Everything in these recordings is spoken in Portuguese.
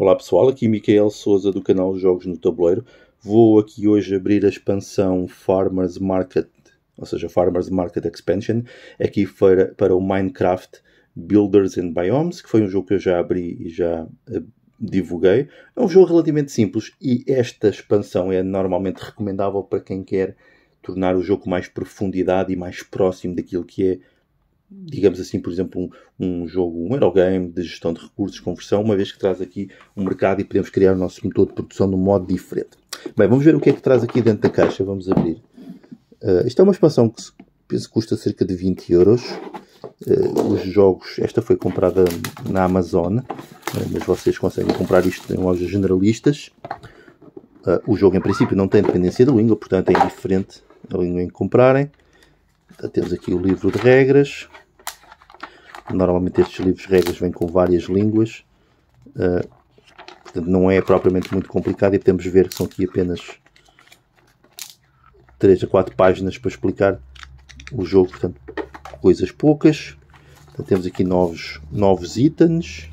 Olá pessoal, aqui Miquel Souza do canal Jogos no Tabuleiro. Vou aqui hoje abrir a expansão Farmers Market, ou seja, Farmers Market Expansion, é aqui para, para o Minecraft Builders and Biomes, que foi um jogo que eu já abri e já eh, divulguei. É um jogo relativamente simples e esta expansão é normalmente recomendável para quem quer tornar o jogo com mais profundidade e mais próximo daquilo que é digamos assim, por exemplo, um, um jogo, um Eurogame de gestão de recursos, conversão, uma vez que traz aqui um mercado e podemos criar o nosso motor de produção de um modo diferente. Bem, vamos ver o que é que traz aqui dentro da caixa. Vamos abrir. Uh, isto é uma expansão que se, penso custa cerca de 20 euros. Uh, os jogos, esta foi comprada na Amazon, eh, mas vocês conseguem comprar isto em lojas generalistas. Uh, o jogo, em princípio, não tem dependência da língua, portanto é indiferente a língua em que comprarem. temos aqui o livro de regras, Normalmente estes livros regras vêm com várias línguas, uh, ah, portanto não é propriamente muito complicado e podemos ver que são aqui apenas 3 a 4 páginas para explicar o jogo, portanto coisas poucas. Portanto, temos aqui novos, novos itens,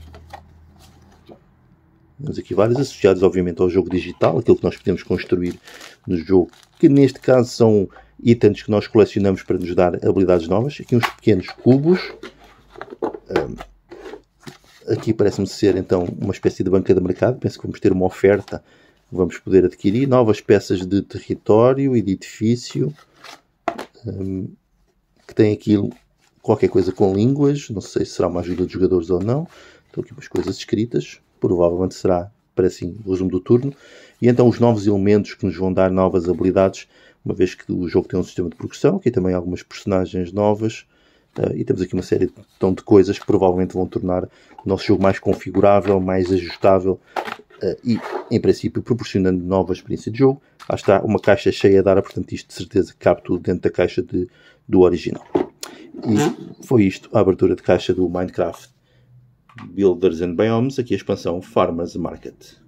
temos aqui vários associados obviamente ao jogo digital, aquilo que nós podemos construir no jogo, que neste caso são itens que nós colecionamos para nos dar habilidades novas. Aqui uns pequenos cubos, aqui parece-me ser então uma espécie de banca de mercado. Penso que vamos ter uma oferta, vamos poder adquirir novas peças de território e de edifício um, que tem aqui qualquer coisa com línguas. Não sei se será uma ajuda de jogadores ou não. Estou aqui umas coisas escritas, provavelmente será para assim o resumo do turno. E então os novos elementos que nos vão dar novas habilidades, uma vez que o jogo tem um sistema de progressão, aqui também algumas personagens novas Uh, e temos aqui uma série então, de coisas que provavelmente vão tornar o nosso jogo mais configurável, mais ajustável uh, e, em princípio, proporcionando nova experiência de jogo. Lá está uma caixa cheia de ar, portanto, isto de certeza cabe tudo dentro da caixa de, do original. E hum? foi isto a abertura de caixa do Minecraft Builders and Biomes, aqui a expansão Farmers Market.